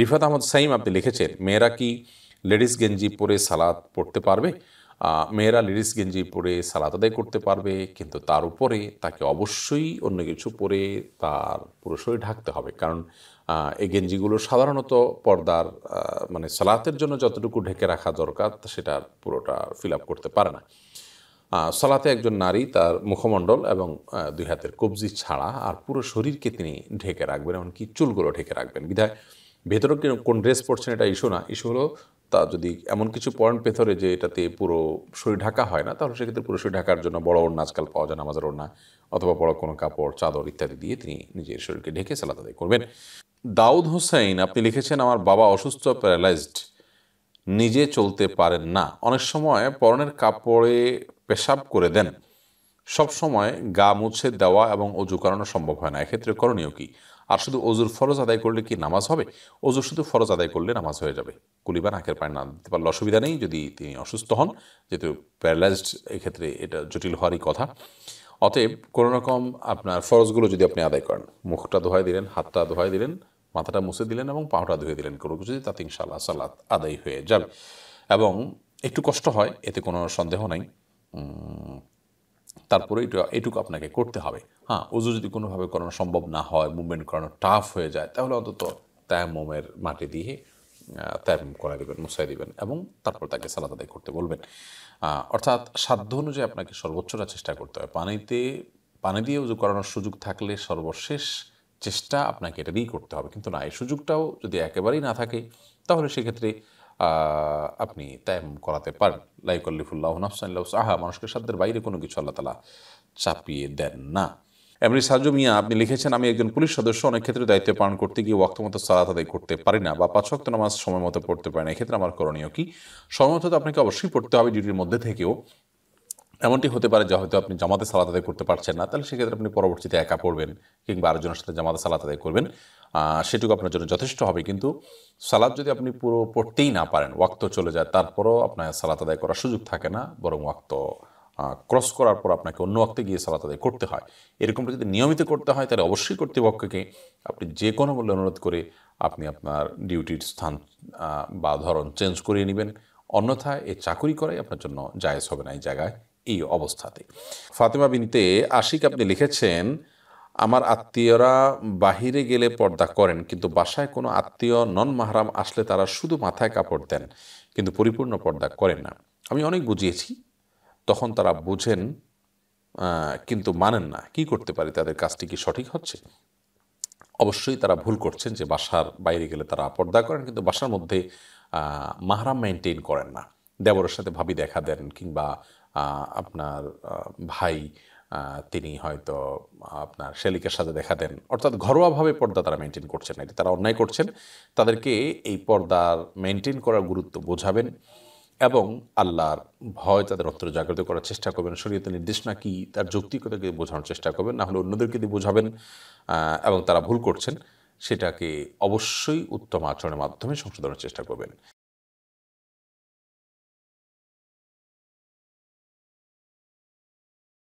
রিফাত আহমদ সাইম আপনি লিখেছেন মেয়েরা কি লেডিস গেঞ্জি পরে সালাদ পড়তে পারবে মেয়েরা লেডিস গেঞ্জি পরে সালাদ আদায় করতে পারবে কিন্তু তার উপরে তাকে অবশ্যই অন্য কিছু পরে তার পুরুষই ঢাকতে হবে কারণ এই গেঞ্জিগুলো সাধারণত পর্দার মানে সালাতের জন্য যতটুকু ঢেকে রাখা দরকার সেটা পুরোটা ফিল আপ করতে পারে না সালাতে একজন নারী তার মুখমণ্ডল এবং দুই হাতের কবজি ছাড়া আর পুরো শরীরকে তিনি ঢেকে রাখবেন এমনকি চুলগুলো ঢেকে রাখবেন বিধায় ভেতরে কোন ড্রেস পরছেন এটা ইস্যু না ইস্যু হলো তা যদি এমন কিছু পয়েন্ট ভেতরে যে এটাতে পুরো শরীর ঢাকা হয় না তাহলে সেক্ষেত্রে পুরো শরীর ঢাকার জন্য বড় ওড়না আজকাল পাওয়া যায় নামাজের ওড়না অথবা বড় কোনো কাপড় চাদর ইত্যাদি দিয়ে তিনি নিজের শরীরকে ঢেকে সালাত আদায় করবেন দাউদ হোসেন আপনি লিখেছেন আমার বাবা অসুস্থ প্যারালাইজড নিজে চলতে পারেন না অনেক সময় পরনের কাপড়ে পেশাব করে দেন সব সময় গা মুছে দেওয়া এবং অজু করানো সম্ভব হয় না এক্ষেত্রে করণীয় কি আর শুধু অজুর ফরজ আদায় করলে কি নামাজ হবে অজুর শুধু ফরজ আদায় করলে নামাজ হয়ে যাবে কুলিবা নাকের পায়ে না দিতে পারলে অসুবিধা নেই যদি তিনি অসুস্থ হন যেহেতু প্যারালাইজড এক্ষেত্রে এটা জটিল হওয়ারই কথা অতএব কোনো রকম আপনার ফরজগুলো যদি আপনি আদায় করেন মুখটা ধোয়াই দিলেন হাতটা ধোয়াই দিলেন মাথাটা মুছে দিলেন এবং পাহাটা ধুয়ে দিলেন কোনো কিছু তাতে ইনশাল্লাহ সালাত আদায় হয়ে যাবে এবং একটু কষ্ট হয় এতে কোনো সন্দেহ নাই তারপরে এটা এটুকু আপনাকে করতে হবে হ্যাঁ ওজু যদি কোনোভাবে করানো সম্ভব না হয় মুভমেন্ট করানো টাফ হয়ে যায় তাহলে অন্তত তায়ামোমের মাটি দিয়ে তায়াম করা দেবেন মুসাই দেবেন এবং তারপর তাকে সালাদ আদায় করতে বলবেন অর্থাৎ সাধ্য অনুযায়ী আপনাকে সর্বোচ্চটা চেষ্টা করতে হবে পানিতে পানি দিয়ে উজু করানোর সুযোগ থাকলে সর্বশেষ চেষ্টা আপনাকে এটা দিয়েই করতে হবে কিন্তু না এই সুযোগটাও যদি একেবারেই না থাকে তাহলে সেক্ষেত্রে আপনি তায়াম করাতে পারেন লাইকল্লিফুল্লাহ নাফসাল্লাহ সাহা মানুষকে সাধ্যের বাইরে কোনো কিছু আল্লাহ তালা চাপিয়ে দেন না এমনি সাজু মিয়া আপনি লিখেছেন আমি একজন পুলিশ সদস্য অনেক ক্ষেত্রে দায়িত্ব পালন করতে গিয়ে ওয়াক্ত মতো সালাত আদায় করতে পারি না বা পাঁচ ওয়াক্ত নামাজ সময় মতো পড়তে পারি না এক্ষেত্রে আমার করণীয় কি সময় মতো তো আপনাকে অবশ্যই পড়তে হবে ডিউটির মধ্যে থেকেও এমনটি হতে পারে যে হয়তো আপনি জামাতে সালাত আদায় করতে পারছেন না তাহলে সেক্ষেত্রে আপনি পরবর্তীতে একা পড়বেন কিংবা আরেকজনের সাথে জামাতে সালাত আদায় করবেন সেটুকু আপনার জন্য যথেষ্ট হবে কিন্তু সালাদ যদি আপনি পুরো পড়তেই না পারেন ওয়াক্ত চলে যায় তারপরও আপনার সালাত আদায় করার সুযোগ থাকে না বরং ওয়াক্ত ক্রস করার পর আপনাকে অন্য ওয়াক্তে গিয়ে সালাত আদায় করতে হয় এরকমটা যদি নিয়মিত করতে হয় তাহলে অবশ্যই কর্তৃপক্ষকে আপনি যে কোনো মূল্যে অনুরোধ করে আপনি আপনার ডিউটির স্থান বা ধরন চেঞ্জ করিয়ে নেবেন অন্যথায় এই চাকুরি করাই আপনার জন্য জায়েজ হবে না এই জায়গায় এই অবস্থাতে ফাতেমা বিনতে আশিক আপনি লিখেছেন আমার আত্মীয়রা বাহিরে গেলে পর্দা করেন কিন্তু বাসায় কোনো আত্মীয় নন মাহারাম আসলে তারা শুধু মাথায় কাপড় দেন কিন্তু পরিপূর্ণ পর্দা করেন না আমি অনেক বুঝিয়েছি তখন তারা বুঝেন কিন্তু মানেন না কি করতে পারি তাদের কাজটি কি সঠিক হচ্ছে অবশ্যই তারা ভুল করছেন যে বাসার বাইরে গেলে তারা পর্দা করেন কিন্তু বাসার মধ্যে মাহারাম মেনটেন করেন না দেবরের সাথে ভাবি দেখা দেন কিংবা আপনার ভাই তিনি হয়তো আপনার শেলিকের সাথে দেখা দেন অর্থাৎ ঘরোয়াভাবে পর্দা তারা মেনটেন করছেন না তারা অন্যায় করছেন তাদেরকে এই পর্দার মেনটেন করার গুরুত্ব বোঝাবেন এবং আল্লাহর ভয় তাদের অন্তর জাগ্রত করার চেষ্টা করবেন শরীয়তের নির্দেশনা কি তার যৌক্তিকতাকে বোঝানোর চেষ্টা করবেন না হলে অন্যদেরকে দিয়ে বোঝাবেন এবং তারা ভুল করছেন সেটাকে অবশ্যই উত্তম আচরণের মাধ্যমে সংশোধনের চেষ্টা করবেন